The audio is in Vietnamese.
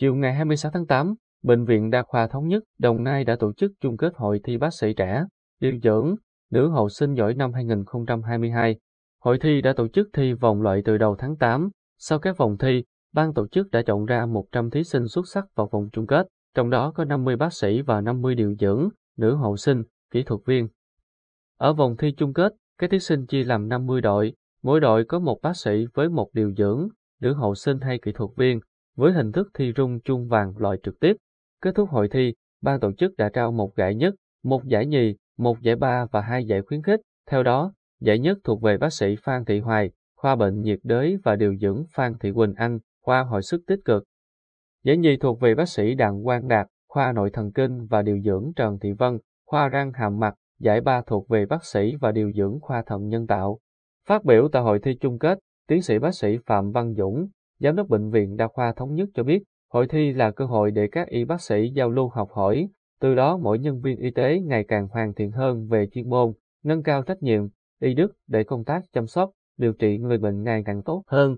Chiều ngày 26 tháng 8, Bệnh viện Đa khoa Thống nhất Đồng Nai đã tổ chức chung kết hội thi bác sĩ trẻ, điều dưỡng, nữ hậu sinh giỏi năm 2022. Hội thi đã tổ chức thi vòng loại từ đầu tháng 8. Sau các vòng thi, ban tổ chức đã chọn ra 100 thí sinh xuất sắc vào vòng chung kết, trong đó có 50 bác sĩ và 50 điều dưỡng, nữ hậu sinh, kỹ thuật viên. Ở vòng thi chung kết, các thí sinh chia làm 50 đội, mỗi đội có một bác sĩ với một điều dưỡng, nữ hậu sinh hay kỹ thuật viên, với hình thức thi rung chuông vàng loại trực tiếp, kết thúc hội thi, ban tổ chức đã trao một giải nhất, một giải nhì, một giải ba và hai giải khuyến khích. Theo đó, giải nhất thuộc về bác sĩ Phan Thị Hoài, khoa bệnh nhiệt đới và điều dưỡng Phan Thị Quỳnh Anh, khoa hồi sức tích cực. Giải nhì thuộc về bác sĩ Đặng Quang Đạt, khoa nội thần kinh và điều dưỡng Trần Thị Vân, khoa răng hàm mặt. Giải ba thuộc về bác sĩ và điều dưỡng khoa thận nhân tạo. Phát biểu tại hội thi chung kết, tiến sĩ bác sĩ Phạm Văn Dũng, Giám đốc Bệnh viện Đa khoa Thống nhất cho biết, hội thi là cơ hội để các y bác sĩ giao lưu học hỏi, từ đó mỗi nhân viên y tế ngày càng hoàn thiện hơn về chuyên môn, nâng cao trách nhiệm, y đức để công tác chăm sóc, điều trị người bệnh ngày càng tốt hơn.